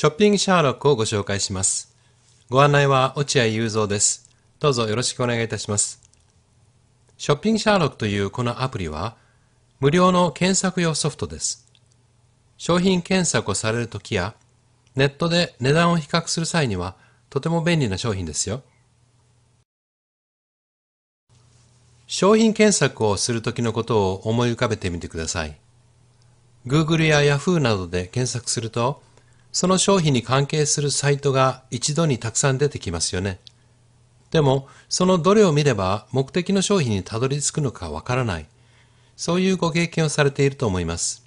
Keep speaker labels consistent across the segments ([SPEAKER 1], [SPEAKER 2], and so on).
[SPEAKER 1] ショッピングシャーロックをご紹介します。ご案内は落合雄三です。どうぞよろしくお願いいたします。ショッピングシャーロックというこのアプリは、無料の検索用ソフトです。商品検索をされるときや、ネットで値段を比較する際には、とても便利な商品ですよ。商品検索をするときのことを思い浮かべてみてください。Google や Yahoo などで検索すると、その商品に関係するサイトが一度にたくさん出てきますよね。でも、そのどれを見れば目的の商品にたどり着くのかわからない。そういうご経験をされていると思います。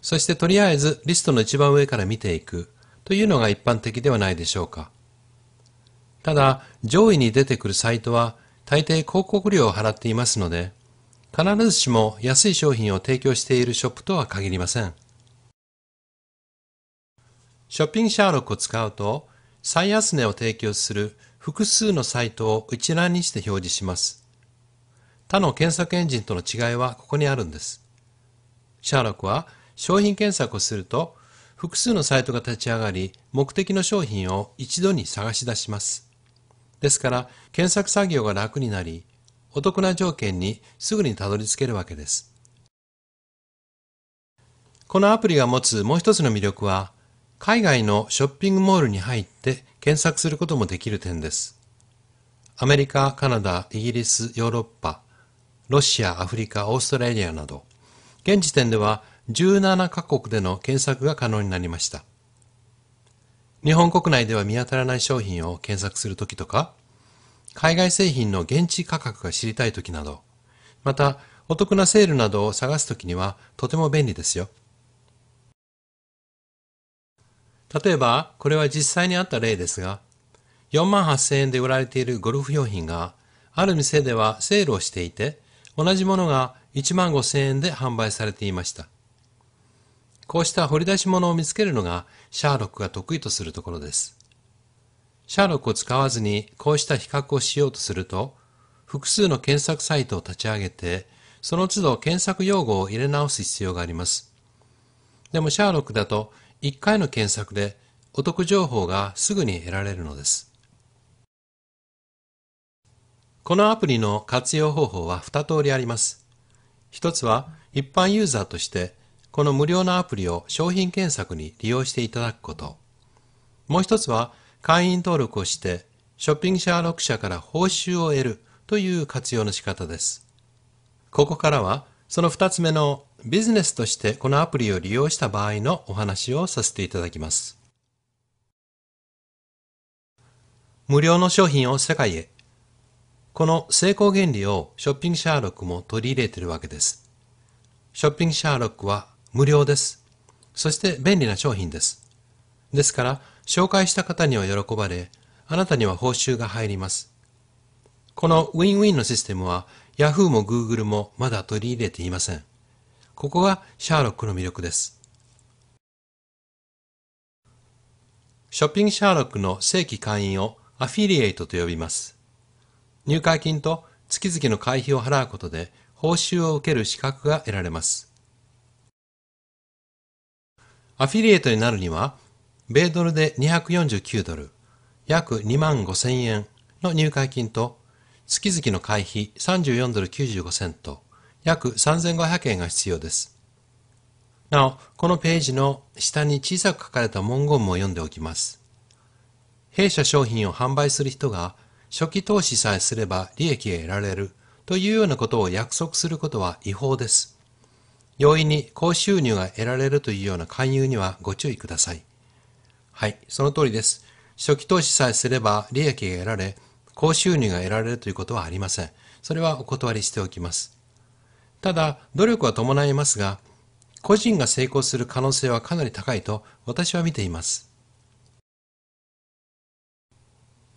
[SPEAKER 1] そしてとりあえずリストの一番上から見ていくというのが一般的ではないでしょうか。ただ、上位に出てくるサイトは大抵広告料を払っていますので、必ずしも安い商品を提供しているショップとは限りません。ショッピングシャーロックを使うと、最安値を提供する複数のサイトを一覧にして表示します。他の検索エンジンとの違いはここにあるんです。シャーロックは商品検索をすると複数のサイトが立ち上がり目的の商品を一度に探し出します。ですから検索作業が楽になりお得な条件にすぐにたどり着けるわけです。このアプリが持つもう一つの魅力は海外のショッピングモールに入って検索することもできる点です。アメリカ、カナダ、イギリス、ヨーロッパ、ロシア、アフリカ、オーストラリアなど、現時点では17カ国での検索が可能になりました。日本国内では見当たらない商品を検索するときとか、海外製品の現地価格が知りたいときなど、またお得なセールなどを探すときにはとても便利ですよ。例えば、これは実際にあった例ですが、4万8000円で売られているゴルフ用品が、ある店ではセールをしていて、同じものが1万5000円で販売されていました。こうした掘り出し物を見つけるのが、シャーロックが得意とするところです。シャーロックを使わずにこうした比較をしようとすると、複数の検索サイトを立ち上げて、その都度検索用語を入れ直す必要があります。でもシャーロックだと1回の検索でお得情報がすぐに得られるのです。このアプリの活用方法は2通りあります。1つは一般ユーザーとしてこの無料のアプリを商品検索に利用していただくこと。もう1つは会員登録をしてショッピングシャーロック社から報酬を得るという活用の仕方です。ここからはその2つ目のビジネスとしてこのアプリを利用した場合のお話をさせていただきます。無料の商品を世界へ。この成功原理をショッピングシャーロックも取り入れているわけです。ショッピングシャーロックは無料です。そして便利な商品です。ですから、紹介した方には喜ばれ、あなたには報酬が入ります。このウィンウィンのシステムは Yahoo も Google もまだ取り入れていません。ここがシャーロックの魅力です。ショッピングシャーロックの正規会員をアフィリエイトと呼びます。入会金と月々の会費を払うことで報酬を受ける資格が得られます。アフィリエイトになるには、米ドルで249ドル、約2万5千円の入会金と、月々の会費34ドル95セント、約3500円が必要です。なお、このページの下に小さく書かれた文言も読んでおきます。弊社商品を販売する人が初期投資さえすれば利益が得られるというようなことを約束することは違法です。容易に高収入が得られるというような勧誘にはご注意ください。はい、その通りです。初期投資さえすれば利益が得られ、高収入が得られるということはありません。それはお断りしておきます。ただ、努力は伴いますが、個人が成功する可能性はかなり高いと私は見ています。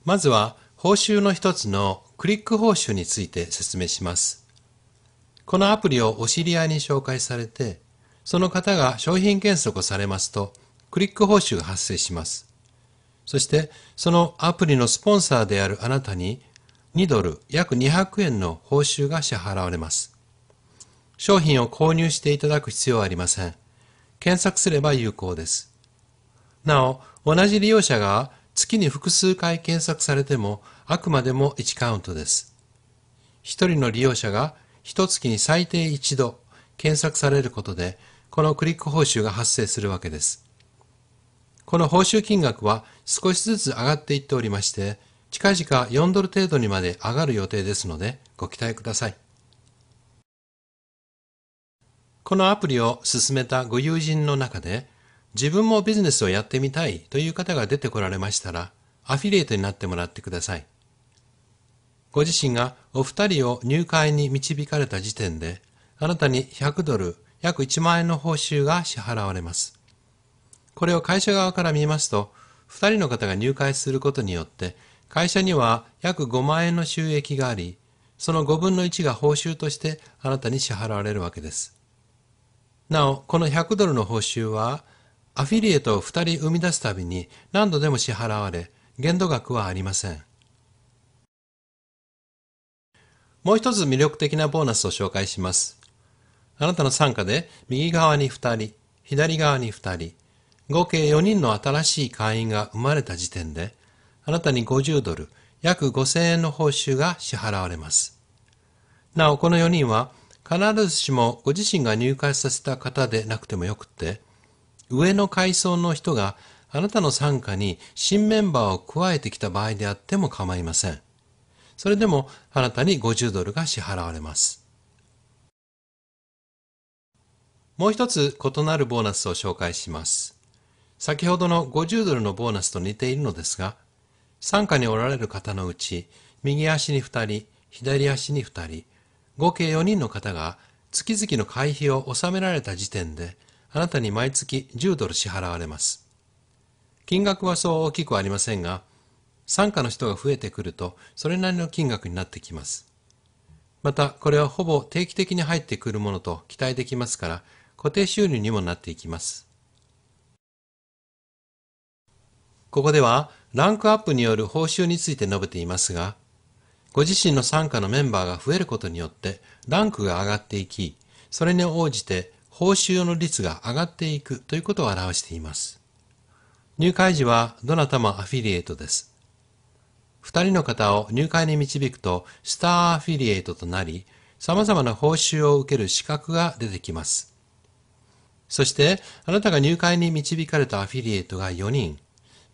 [SPEAKER 1] まずは、報酬の一つのクリック報酬について説明します。このアプリをお知り合いに紹介されて、その方が商品検索をされますと、クリック報酬が発生します。そして、そのアプリのスポンサーであるあなたに、2ドル約200円の報酬が支払われます。商品を購入していただく必要はありません。検索すれば有効です。なお、同じ利用者が月に複数回検索されても、あくまでも1カウントです。1人の利用者が1月に最低1度検索されることで、このクリック報酬が発生するわけです。この報酬金額は少しずつ上がっていっておりまして、近々4ドル程度にまで上がる予定ですので、ご期待ください。このアプリを進めたご友人の中で、自分もビジネスをやってみたいという方が出てこられましたら、アフィリエイトになってもらってください。ご自身がお二人を入会に導かれた時点で、あなたに100ドル、約1万円の報酬が支払われます。これを会社側から見ますと、二人の方が入会することによって、会社には約5万円の収益があり、その5分の1が報酬としてあなたに支払われるわけです。なお、この100ドルの報酬は、アフィリエイトを2人生み出すたびに何度でも支払われ、限度額はありません。もう一つ魅力的なボーナスを紹介します。あなたの参加で右側に2人、左側に2人、合計4人の新しい会員が生まれた時点で、あなたに50ドル、約5000円の報酬が支払われます。なお、この4人は必ずしもご自身が入会させた方でなくてもよくって、上の階層の人があなたの参加に新メンバーを加えてきた場合であっても構いません。それでもあなたに50ドルが支払われます。もう一つ異なるボーナスを紹介します。先ほどの50ドルのボーナスと似ているのですが、参加におられる方のうち、右足に2人、左足に2人、合計4人の方が月々の会費を納められた時点で、あなたに毎月10ドル支払われます。金額はそう大きくありませんが、参加の人が増えてくると、それなりの金額になってきます。また、これはほぼ定期的に入ってくるものと期待できますから、固定収入にもなっていきます。ここでは、ランクアップによる報酬について述べていますが、ご自身の傘下のメンバーが増えることによって、ランクが上がっていき、それに応じて報酬の率が上がっていくということを表しています。入会時はどなたもアフィリエイトです。二人の方を入会に導くとスターアフィリエイトとなり、様々な報酬を受ける資格が出てきます。そして、あなたが入会に導かれたアフィリエイトが4人、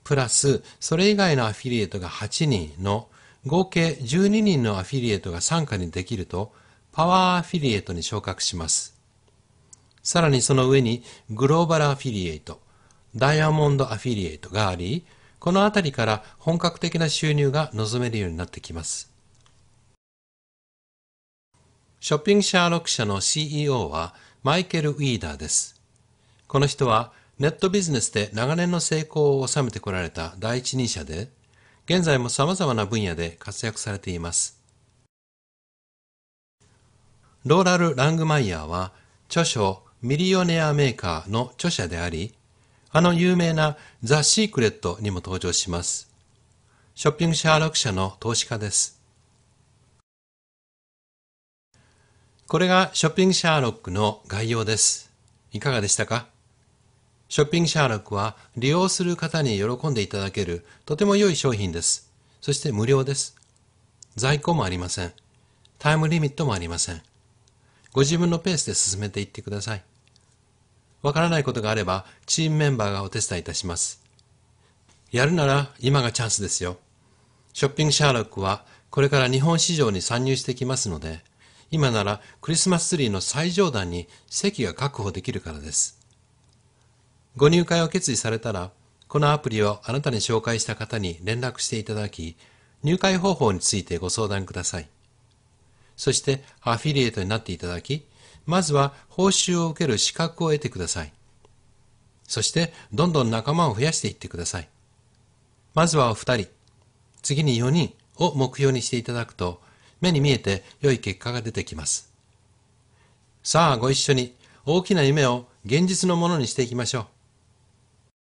[SPEAKER 1] プラス、それ以外のアフィリエイトが8人の合計12人のアフィリエイトが参加にできると、パワーアフィリエイトに昇格します。さらにその上にグローバルアフィリエイト、ダイヤモンドアフィリエイトがあり、このあたりから本格的な収入が望めるようになってきます。ショッピングシャーロック社の CEO はマイケル・ウィーダーです。この人はネットビジネスで長年の成功を収めてこられた第一人者で、現在も様々な分野で活躍されています。ローラル・ラングマイヤーは著書ミリオネアメーカーの著者であり、あの有名なザ・シークレットにも登場します。ショッピングシャーロック社の投資家です。これがショッピングシャーロックの概要です。いかがでしたかショッピングシャーロックは利用する方に喜んでいただけるとても良い商品です。そして無料です。在庫もありません。タイムリミットもありません。ご自分のペースで進めていってください。わからないことがあればチームメンバーがお手伝いいたします。やるなら今がチャンスですよ。ショッピングシャーロックはこれから日本市場に参入してきますので、今ならクリスマスツリーの最上段に席が確保できるからです。ご入会を決意されたら、このアプリをあなたに紹介した方に連絡していただき、入会方法についてご相談ください。そしてアフィリエイトになっていただき、まずは報酬を受ける資格を得てください。そしてどんどん仲間を増やしていってください。まずはお二人、次に4人を目標にしていただくと、目に見えて良い結果が出てきます。さあご一緒に大きな夢を現実のものにしていきましょう。